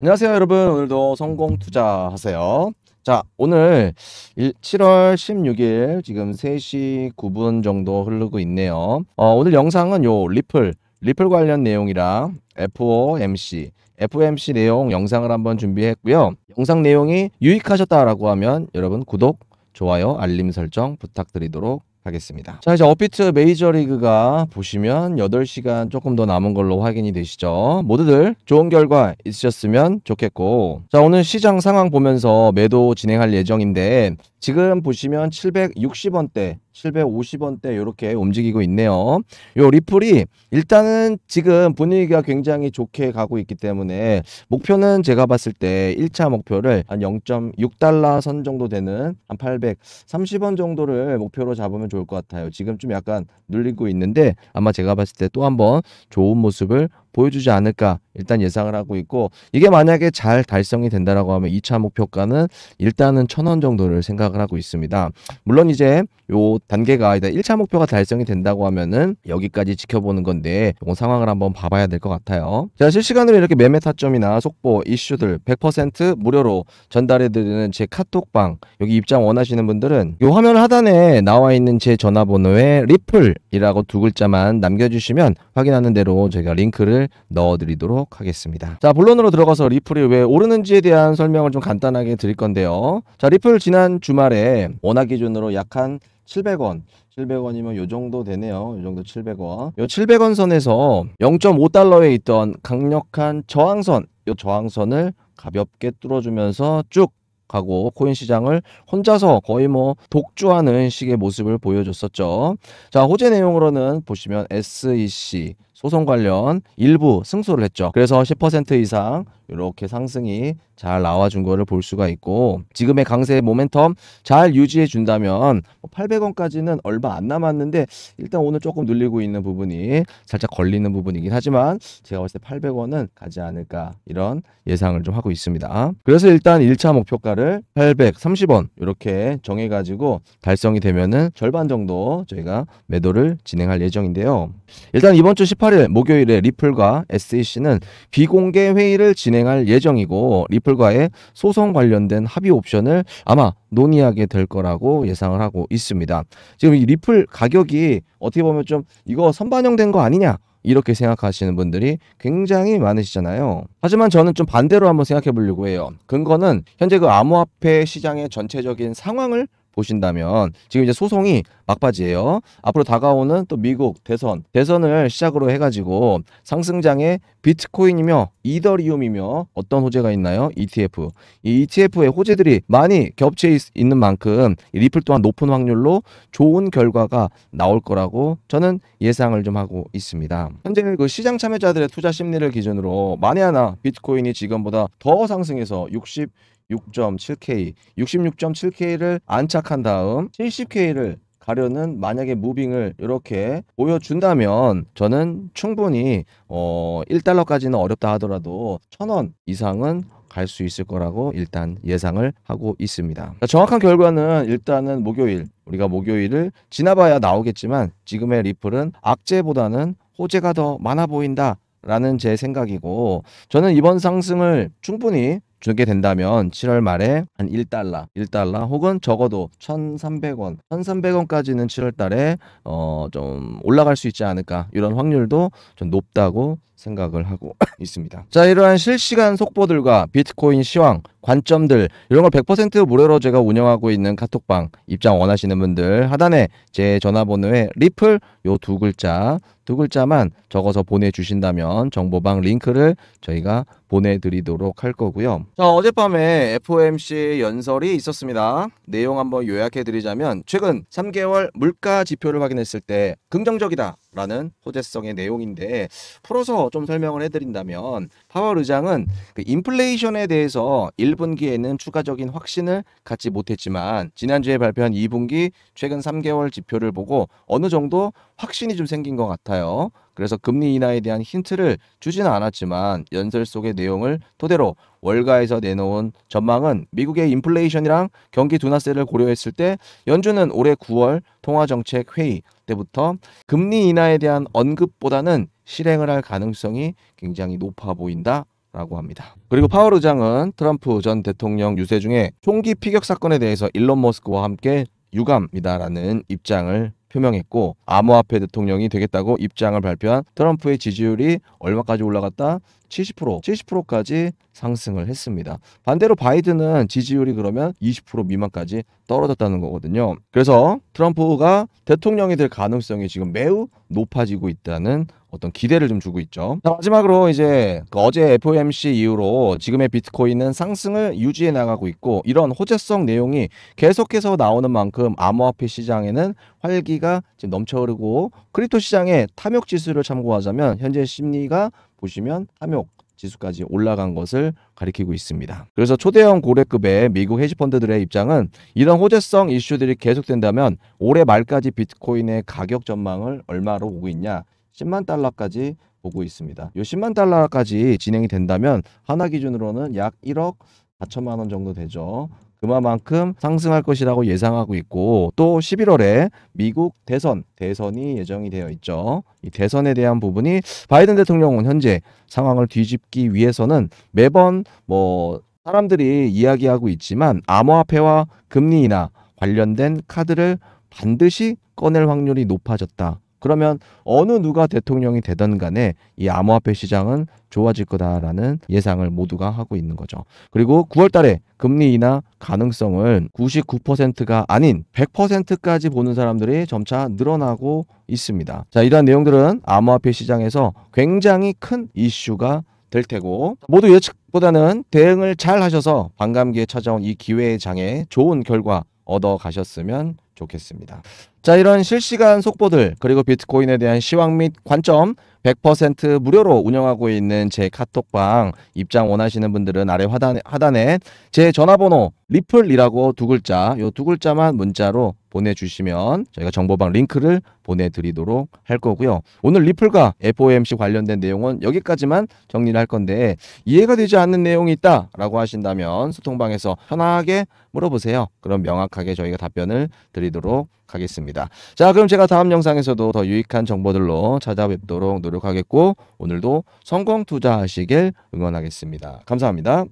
안녕하세요 여러분 오늘도 성공 투자하세요 자 오늘 1, 7월 16일 지금 3시 9분 정도 흐르고 있네요 어, 오늘 영상은 요 리플 리플 관련 내용이랑 FOMC FOMC 내용 영상을 한번 준비했고요 영상 내용이 유익하셨다라고 하면 여러분 구독 좋아요 알림 설정 부탁드리도록 하겠습니다. 자 이제 업비트 메이저리그가 보시면 8시간 조금 더 남은 걸로 확인이 되시죠. 모두들 좋은 결과 있으셨으면 좋겠고 자 오늘 시장 상황 보면서 매도 진행할 예정인데 지금 보시면 760원대, 750원대 이렇게 움직이고 있네요. 요 리플이 일단은 지금 분위기가 굉장히 좋게 가고 있기 때문에 목표는 제가 봤을 때 1차 목표를 한 0.6달러 선 정도 되는 한 830원 정도를 목표로 잡으면 좋을 것 같아요. 지금 좀 약간 눌리고 있는데 아마 제가 봤을 때 또 한번 좋은 모습을 보여주지 않을까 일단 예상을 하고 있고 이게 만약에 잘 달성이 된다라고 하면 2차 목표가는 일단은 천 원 정도를 생각을 하고 있습니다. 물론 이제 요 단계가 일단 1차 목표가 달성이 된다고 하면은 여기까지 지켜보는 건데 요 상황을 한번 봐봐야 될 것 같아요. 자 실시간으로 이렇게 매매 타점이나 속보 이슈들 100% 무료로 전달해드리는 제 카톡방 여기 입장 원하시는 분들은 요 화면 하단에 나와 있는 제 전화번호에 리플이라고 두 글자만 남겨주시면 확인하는 대로 제가 링크를 넣어드리도록 보도록 하겠습니다. 자, 본론으로 들어가서 리플이 왜 오르는지에 대한 설명을 좀 간단하게 드릴 건데요. 자, 리플 지난 주말에 원화 기준으로 약한 700원 700원이면 요 정도 되네요. 요 정도 700원. 요 700원 선에서 0.5달러에 있던 강력한 저항선, 요 저항선을 가볍게 뚫어주면서 쭉 가고 코인 시장을 혼자서 거의 뭐 독주하는 식의 모습을 보여줬었죠. 자, 호재 내용으로는 보시면 SEC 소송 관련 일부 승소를 했죠. 그래서 10% 이상 이렇게 상승이 잘 나와준 거를 볼 수가 있고 지금의 강세 모멘텀 잘 유지해 준다면 800원까지는 뭐 얼마 안 남았는데 일단 오늘 조금 눌리고 있는 부분이 살짝 걸리는 부분이긴 하지만 제가 봤을 때 800원은 가지 않을까 이런 예상을 좀 하고 있습니다. 그래서 일단 1차 목표가를 830원 이렇게 정해가지고 달성이 되면은 절반 정도 저희가 매도를 진행할 예정인데요. 일단 이번 주 18일 목요일에 리플과 SEC는 비공개 회의를 진행 진행할 예정이고 리플과의 소송 관련된 합의 옵션을 아마 논의하게 될 거라고 예상을 하고 있습니다. 지금 이 리플 가격이 어떻게 보면 좀 이거 선반영된 거 아니냐 이렇게 생각하시는 분들이 굉장히 많으시잖아요. 하지만 저는 좀 반대로 한번 생각해 보려고 해요. 근거는 현재 그 암호화폐 시장의 전체적인 상황을 보신다면 지금 이제 소송이 막바지예요. 앞으로 다가오는 또 미국 대선, 대선을 시작으로 해가지고 상승장에 비트코인이며 이더리움이며 어떤 호재가 있나요? ETF. 이 ETF의 호재들이 많이 겹쳐 있는 만큼 리플 또한 높은 확률로 좋은 결과가 나올 거라고 저는 예상을 좀 하고 있습니다. 현재 그 시장 참여자들의 투자 심리를 기준으로 만에 하나 비트코인이 지금보다 더 상승해서 60 66.7K, 66.7K를 안착한 다음 70K를 가려는 만약에 무빙을 이렇게 보여준다면 저는 충분히 어 1달러까지는 어렵다 하더라도 1000원 이상은 갈 수 있을 거라고 일단 예상을 하고 있습니다. 정확한 결과는 일단은 목요일 우리가 목요일을 지나봐야 나오겠지만 지금의 리플은 악재보다는 호재가 더 많아 보인다. 라는 제 생각이고 저는 이번 상승을 충분히 주게 된다면 7월 말에 한 1달러, 1달러 혹은 적어도 1,300원, 1,300원까지는 7월 달에 어 좀 올라갈 수 있지 않을까 이런 확률도 좀 높다고 생각을 하고 있습니다. 자, 이러한 실시간 속보들과 비트코인 시황 관점들 이런 걸 100% 무료로 제가 운영하고 있는 카톡방 입장 원하시는 분들 하단에 제 전화번호에 리플 요 두 글자 두 글자만 적어서 보내주신다면 정보방 링크를 저희가 보내드리도록 할 거고요. 자 어젯밤에 FOMC 연설이 있었습니다. 내용 한번 요약해드리자면 최근 3개월 물가 지표를 확인했을 때 긍정적이다. 라는 호재성의 내용인데 풀어서 좀 설명을 해드린다면 파월 의장은 그 인플레이션에 대해서 1분기에는 추가적인 확신을 갖지 못했지만 지난주에 발표한 2분기 최근 3개월 지표를 보고 어느 정도 확신이 좀 생긴 것 같아요. 그래서 금리 인하에 대한 힌트를 주지는 않았지만 연설 속의 내용을 토대로 월가에서 내놓은 전망은 미국의 인플레이션이랑 경기 둔화세를 고려했을 때 연준은 올해 9월 통화정책 회의 때부터 금리 인하에 대한 언급보다는 실행을 할 가능성이 굉장히 높아 보인다. 라고 합니다. 그리고 파월 의장은 트럼프 전 대통령 유세 중에 총기 피격 사건에 대해서 일론 머스크와 함께 유감이다라는 입장을 표명했고 암호화폐 대통령이 되겠다고 입장을 발표한 트럼프의 지지율이 얼마까지 올라갔다? 70% 70%까지 상승을 했습니다. 반대로 바이든은 지지율이 그러면 20% 미만까지 떨어졌다는 거거든요. 그래서 트럼프가 대통령이 될 가능성이 지금 매우 높아지고 있다는 어떤 기대를 좀 주고 있죠. 자, 마지막으로 이제 그 어제 FOMC 이후로 지금의 비트코인은 상승을 유지해 나가고 있고 이런 호재성 내용이 계속해서 나오는 만큼 암호화폐 시장에는 활기가 지금 넘쳐흐르고 크립토 시장의 탐욕 지수를 참고하자면 현재 심리가 보시면 탐욕 지수까지 올라간 것을 가리키고 있습니다. 그래서 초대형 고래급의 미국 헤지펀드들의 입장은 이런 호재성 이슈들이 계속된다면 올해 말까지 비트코인의 가격 전망을 얼마로 보고 있냐 10만 달러까지 보고 있습니다. 이 10만 달러까지 진행이 된다면 하나 기준으로는 약 1억 4천만 원 정도 되죠. 그만큼 상승할 것이라고 예상하고 있고 또 11월에 미국 대선 대선이 예정이 되어 있죠. 이 대선에 대한 부분이 바이든 대통령은 현재 상황을 뒤집기 위해서는 매번 뭐 사람들이 이야기하고 있지만 암호화폐와 금리 인하 관련된 카드를 반드시 꺼낼 확률이 높아졌다. 그러면 어느 누가 대통령이 되든 간에 이 암호화폐 시장은 좋아질 거다라는 예상을 모두가 하고 있는 거죠. 그리고 9월 달에 금리 인하 가능성을 99%가 아닌 100%까지 보는 사람들이 점차 늘어나고 있습니다. 자, 이러한 내용들은 암호화폐 시장에서 굉장히 큰 이슈가 될 테고 모두 예측보다는 대응을 잘 하셔서 반감기에 찾아온 이 기회의 장에 좋은 결과 얻어 가셨으면 좋겠습니다. 자, 이런 실시간 속보들 그리고 비트코인에 대한 시황 및 관점 100% 무료로 운영하고 있는 제 카톡방 입장 원하시는 분들은 아래 하단에, 하단에 제 전화번호 리플이라고 두 글자 요 두 글자만 문자로 보내주시면 저희가 정보방 링크를 보내드리도록 할 거고요. 오늘 리플과 FOMC 관련된 내용은 여기까지만 정리를 할 건데 이해가 되지 않는 내용이 있다라고 하신다면 소통방에서 편하게 물어보세요. 그럼 명확하게 저희가 답변을 드리도록 하겠습니다. 자 그럼 제가 다음 영상에서도 더 유익한 정보들로 찾아뵙도록 노력하겠고 오늘도 성공 투자하시길 응원하겠습니다. 감사합니다.